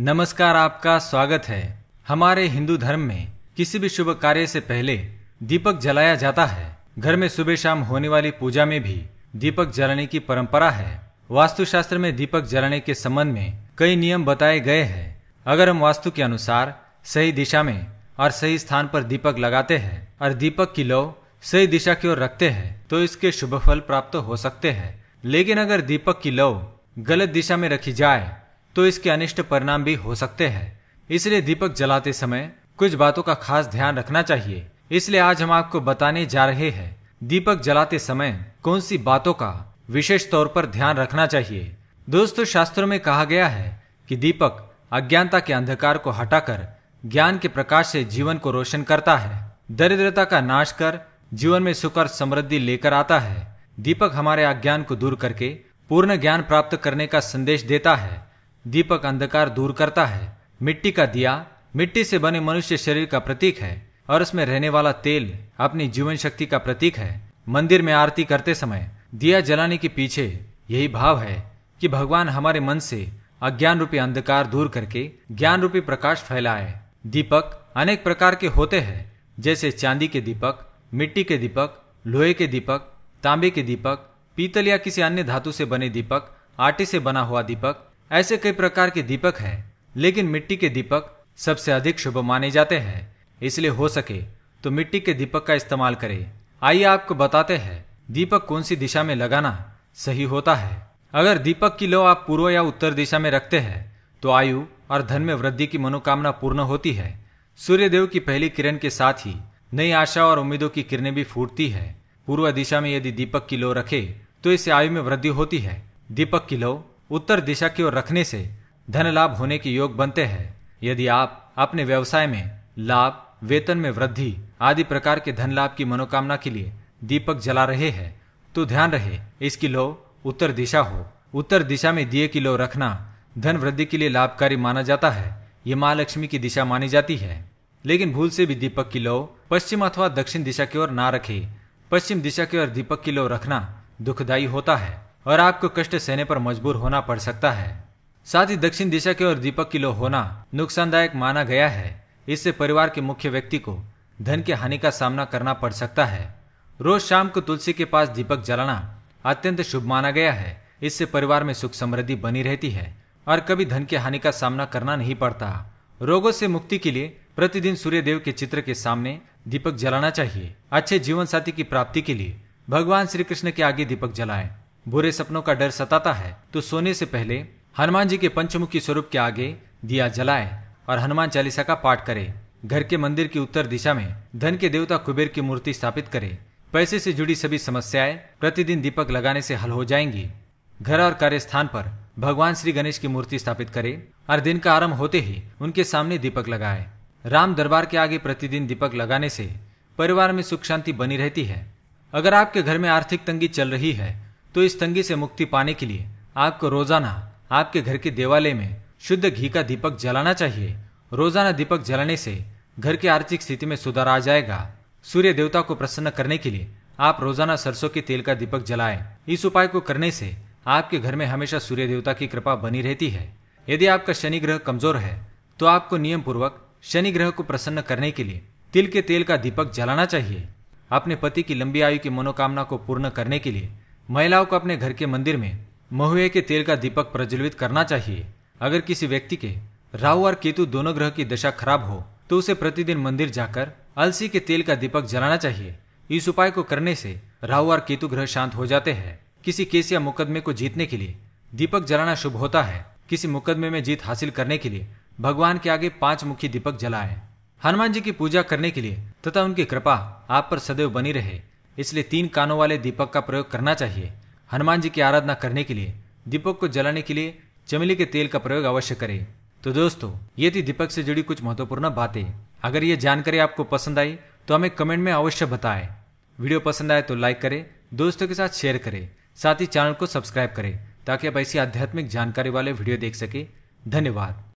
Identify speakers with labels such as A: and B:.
A: नमस्कार आपका स्वागत है हमारे हिंदू धर्म में किसी भी शुभ कार्य से पहले दीपक जलाया जाता है घर में सुबह शाम होने वाली पूजा में भी दीपक जलाने की परंपरा है वास्तुशास्त्र में दीपक जलाने के संबंध में कई नियम बताए गए हैं अगर हम वास्तु के अनुसार सही दिशा में और सही स्थान पर दीपक लगाते हैं और दीपक की लौ सही दिशा की ओर रखते हैं तो इसके शुभ फल प्राप्त हो सकते हैं लेकिन अगर दीपक की लौ गलत दिशा में रखी जाए तो इसके अनिष्ट परिणाम भी हो सकते हैं इसलिए दीपक जलाते समय कुछ बातों का खास ध्यान रखना चाहिए इसलिए आज हम आपको बताने जा रहे हैं दीपक जलाते समय कौन सी बातों का विशेष तौर पर ध्यान रखना चाहिए दोस्तों शास्त्रों में कहा गया है कि दीपक अज्ञानता के अंधकार को हटाकर ज्ञान के प्रकाश से जीवन को रोशन करता है दरिद्रता का नाश कर जीवन में सुख और समृद्धि लेकर आता है दीपक हमारे अज्ञान को दूर करके पूर्ण ज्ञान प्राप्त करने का संदेश देता है दीपक अंधकार दूर करता है मिट्टी का दिया मिट्टी से बने मनुष्य शरीर का प्रतीक है और उसमें रहने वाला तेल अपनी जीवन शक्ति का प्रतीक है मंदिर में आरती करते समय दिया जलाने के पीछे यही भाव है कि भगवान हमारे मन से अज्ञान रूपी अंधकार दूर करके ज्ञान रूपी प्रकाश फैलाए दीपक अनेक प्रकार के होते हैं जैसे चांदी के दीपक मिट्टी के दीपक लोहे के दीपक तांबे के दीपक पीतल या किसी अन्य धातु से बने दीपक आटे से बना हुआ दीपक ऐसे कई प्रकार के दीपक हैं लेकिन मिट्टी के दीपक सबसे अधिक शुभ माने जाते हैं इसलिए हो सके तो मिट्टी के दीपक का इस्तेमाल करें आइए आपको बताते हैं दीपक कौन सी दिशा में लगाना सही होता है अगर दीपक की लो आप पूर्व या उत्तर दिशा में रखते हैं तो आयु और धन में वृद्धि की मनोकामना पूर्ण होती है सूर्यदेव की पहली किरण के साथ ही नई आशा और उम्मीदों की किरणें भी फूटती है पूर्व दिशा में यदि दीपक की लो रखे तो इससे आयु में वृद्धि होती है दीपक की लो उत्तर दिशा की ओर रखने से धन लाभ होने के योग बनते हैं यदि आप अपने व्यवसाय में लाभ वेतन में वृद्धि आदि प्रकार के धन लाभ की मनोकामना के लिए दीपक जला रहे हैं तो ध्यान रहे इसकी लो उत्तर दिशा हो उत्तर दिशा में दिए की लो रखना धन वृद्धि के लिए लाभकारी माना जाता है ये माँ लक्ष्मी की दिशा मानी जाती है लेकिन भूल से भी दीपक की लो पश्चिम अथवा दक्षिण दिशा की ओर ना रखे पश्चिम दिशा की ओर दीपक की लो रखना दुखदायी होता है और आपको कष्ट सहने पर मजबूर होना पड़ सकता है साथ ही दक्षिण दिशा की ओर दीपक की लो होना नुकसानदायक माना गया है इससे परिवार के मुख्य व्यक्ति को धन के हानि का सामना करना पड़ सकता है रोज शाम को तुलसी के पास दीपक जलाना अत्यंत शुभ माना गया है इससे परिवार में सुख समृद्धि बनी रहती है और कभी धन के हानि का सामना करना नहीं पड़ता रोगों से मुक्ति के लिए प्रतिदिन सूर्य देव के चित्र के सामने दीपक जलाना चाहिए अच्छे जीवन साथी की प्राप्ति के लिए भगवान श्री कृष्ण के आगे दीपक जलाएं बुरे सपनों का डर सताता है तो सोने से पहले हनुमान जी के पंचमुखी स्वरूप के आगे दिया जलाए और हनुमान चालीसा का पाठ करे घर के मंदिर की उत्तर दिशा में धन के देवता कुबेर की मूर्ति स्थापित करे पैसे से जुड़ी सभी समस्याएं प्रतिदिन दीपक लगाने से हल हो जाएंगी घर और कार्य स्थान पर भगवान श्री गणेश की मूर्ति स्थापित करे और दिन का आरंभ होते ही उनके सामने दीपक लगाए राम दरबार के आगे प्रतिदिन दीपक लगाने से परिवार में सुख शांति बनी रहती है अगर आपके घर में आर्थिक तंगी चल रही है तो इस तंगी से मुक्ति पाने के लिए आपको रोजाना आपके घर के देवालय में शुद्ध घी का दीपक जलाना चाहिए रोजाना दीपक जलाने से घर की आर्थिक स्थिति में सुधार आ जाएगा सूर्य देवता को प्रसन्न करने के लिए आप रोजाना सरसों के तेल का दीपक जलाएं। इस उपाय को करने से आपके घर में हमेशा सूर्य देवता की कृपा बनी रहती है यदि आपका शनि ग्रह कमजोर है तो आपको नियम पूर्वक शनि ग्रह को प्रसन्न करने के लिए तिल के तेल का दीपक जलाना चाहिए अपने पति की लंबी आयु की मनोकामना को पूर्ण करने के लिए महिलाओं को अपने घर के मंदिर में महुए के तेल का दीपक प्रज्वलित करना चाहिए अगर किसी व्यक्ति के राहु और केतु दोनों ग्रह की दशा खराब हो तो उसे प्रतिदिन मंदिर जाकर अलसी के तेल का दीपक जलाना चाहिए इस उपाय को करने से राहु और केतु ग्रह शांत हो जाते हैं किसी केस या मुकदमे को जीतने के लिए दीपक जलाना शुभ होता है किसी मुकदमे में जीत हासिल करने के लिए भगवान के आगे पांच मुखी दीपक जलाएं हनुमान जी की पूजा करने के लिए तथा उनकी कृपा आप पर सदैव बनी रहे इसलिए तीन कानों वाले दीपक का प्रयोग करना चाहिए हनुमान जी की आराधना करने के लिए दीपक को जलाने के लिए चमेली के तेल का प्रयोग अवश्य करें तो दोस्तों ये थी दीपक से जुड़ी कुछ महत्वपूर्ण बातें अगर ये जानकारी आपको पसंद आई तो हमें कमेंट में अवश्य बताएं वीडियो पसंद आए तो लाइक करें दोस्तों के साथ शेयर करें साथ ही चैनल को सब्सक्राइब करें ताकि आप ऐसी आध्यात्मिक जानकारी वाले वीडियो देख सकें धन्यवाद